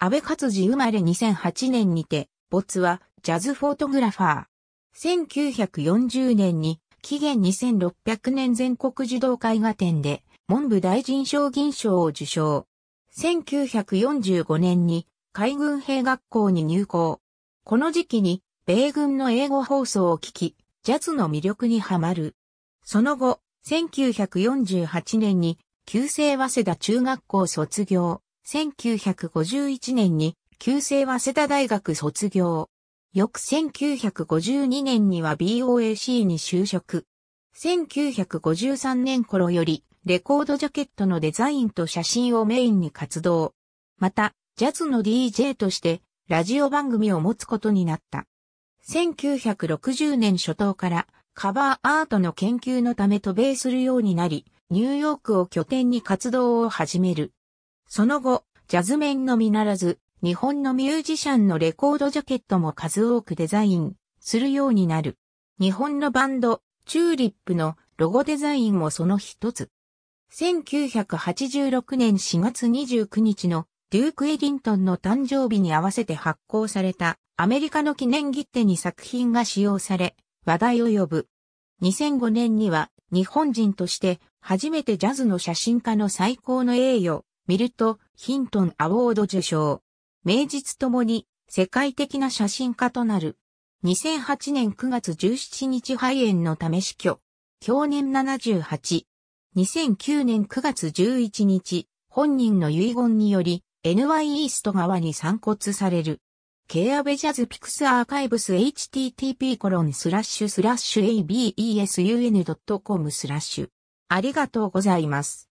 安倍勝治生まれ2008年にて、没はジャズフォトグラファー。1940年に、紀元2600年全国児童絵画展で、文部大臣賞銀賞を受賞。1945年に海軍兵学校に入校。この時期に米軍の英語放送を聞き、ジャズの魅力にはまる。その後、1948年に旧制早稲田中学校卒業。1951年に旧制早稲田大学卒業。翌1952年には BOAC に就職。1953年頃よりレコードジャケットのデザインと写真をメインに活動。また、ジャズの DJ としてラジオ番組を持つことになった。1960年初頭からカバーアートの研究のため渡米するようになり、ニューヨークを拠点に活動を始める。その後、ジャズ面のみならず、日本のミュージシャンのレコードジャケットも数多くデザインするようになる。日本のバンド、チューリップのロゴデザインもその一つ。1986年4月29日のデューク・エディントンの誕生日に合わせて発行されたアメリカの記念切手に作品が使用され話題を呼ぶ。2005年には日本人として初めてジャズの写真家の最高の栄誉ミルト・ヒントン・アォード受賞。名実ともに世界的な写真家となる。2008年9月17日肺炎のため死去。去年78。2009年9月11日、本人の遺言により、NY イースト側に散骨される。ケアベジャズピクスアーカイブス http コロンスラッシュスラッシュ abesun.com スラッシュ。ありがとうございます。